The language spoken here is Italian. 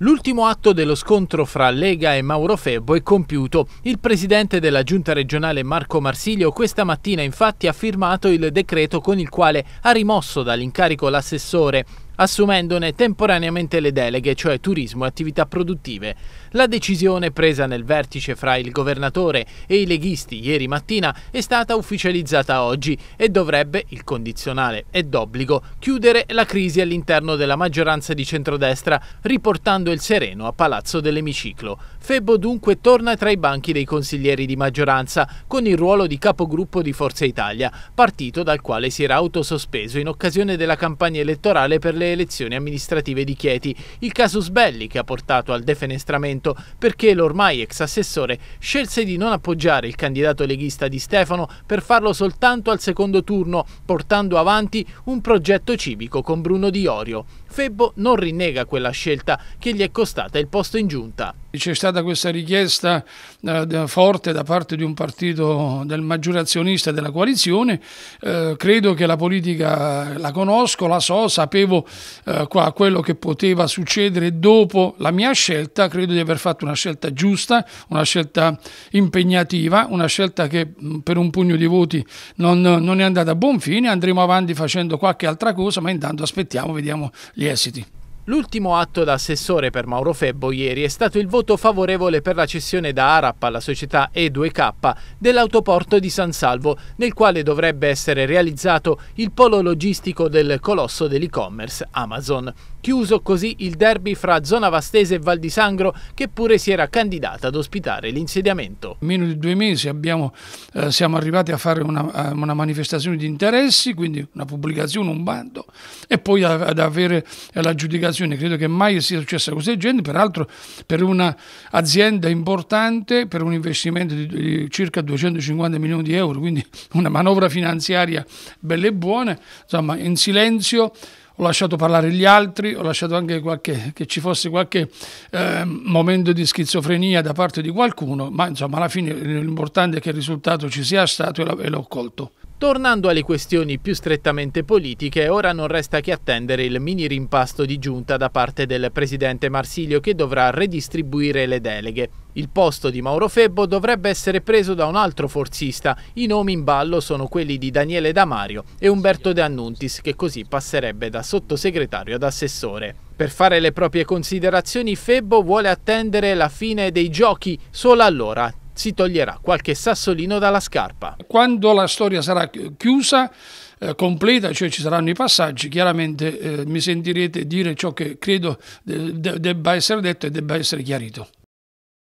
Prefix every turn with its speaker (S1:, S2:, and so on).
S1: L'ultimo atto dello scontro fra Lega e Mauro Febbo è compiuto. Il presidente della giunta regionale Marco Marsiglio questa mattina infatti ha firmato il decreto con il quale ha rimosso dall'incarico l'assessore assumendone temporaneamente le deleghe, cioè turismo e attività produttive. La decisione presa nel vertice fra il governatore e i leghisti ieri mattina è stata ufficializzata oggi e dovrebbe, il condizionale è d'obbligo, chiudere la crisi all'interno della maggioranza di centrodestra, riportando il sereno a Palazzo dell'Emiciclo. Febbo dunque torna tra i banchi dei consiglieri di maggioranza, con il ruolo di capogruppo di Forza Italia, partito dal quale si era autosospeso in occasione della campagna elettorale per le alle elezioni amministrative di Chieti. Il caso Sbelli che ha portato al defenestramento perché l'ormai ex assessore scelse di non appoggiare il candidato leghista di Stefano per farlo soltanto al secondo turno, portando avanti un progetto civico con Bruno Di Orio. Febbo non rinnega quella scelta che gli è costata il posto in giunta. C'è stata questa richiesta eh, forte da parte
S2: di un partito del maggiorazionista della coalizione, eh, credo che la politica la conosco, la so, sapevo eh, qua quello che poteva succedere dopo la mia scelta, credo di aver fatto una scelta giusta, una scelta impegnativa, una scelta che mm, per un pugno di voti non, non è andata a buon fine, andremo avanti facendo qualche altra cosa, ma intanto aspettiamo, vediamo gli esiti.
S1: L'ultimo atto da assessore per Mauro Febbo ieri è stato il voto favorevole per la cessione da ARAP alla società E2K dell'autoporto di San Salvo, nel quale dovrebbe essere realizzato il polo logistico del colosso dell'e-commerce Amazon. Chiuso così il derby fra Zona Vastese e Val di Sangro, che pure si era candidata ad ospitare l'insediamento. In meno di due mesi
S2: abbiamo, eh, siamo arrivati a fare una, eh, una, manifestazione di interessi, quindi una pubblicazione, un bando, e poi ad avere l'aggiudicazione occasione, credo che mai sia successa cosa del genere, peraltro per un'azienda importante, per un investimento di, circa 250 milioni di euro, quindi una manovra finanziaria bella e buona, insomma in silenzio ho lasciato parlare gli altri, ho lasciato anche qualche, che ci fosse qualche eh, momento di schizofrenia da parte di qualcuno, ma insomma alla fine l'importante è che il risultato ci sia stato e l'ho colto.
S1: Tornando alle questioni più strettamente politiche, ora non resta che attendere il mini rimpasto di giunta da parte del presidente Marsilio che dovrà redistribuire le deleghe. Il posto di Mauro Febbo dovrebbe essere preso da un altro forzista. I nomi in ballo sono quelli di Daniele Damario e Umberto De Annuntis che così passerebbe da sottosegretario ad assessore. Per fare le proprie considerazioni Febbo vuole attendere la fine dei giochi, solo allora si toglierà qualche sassolino dalla scarpa. Quando la storia sarà chiusa, eh, completa, cioè
S2: ci saranno i passaggi, chiaramente eh, mi sentirete dire ciò che credo eh, debba essere detto e debba essere chiarito.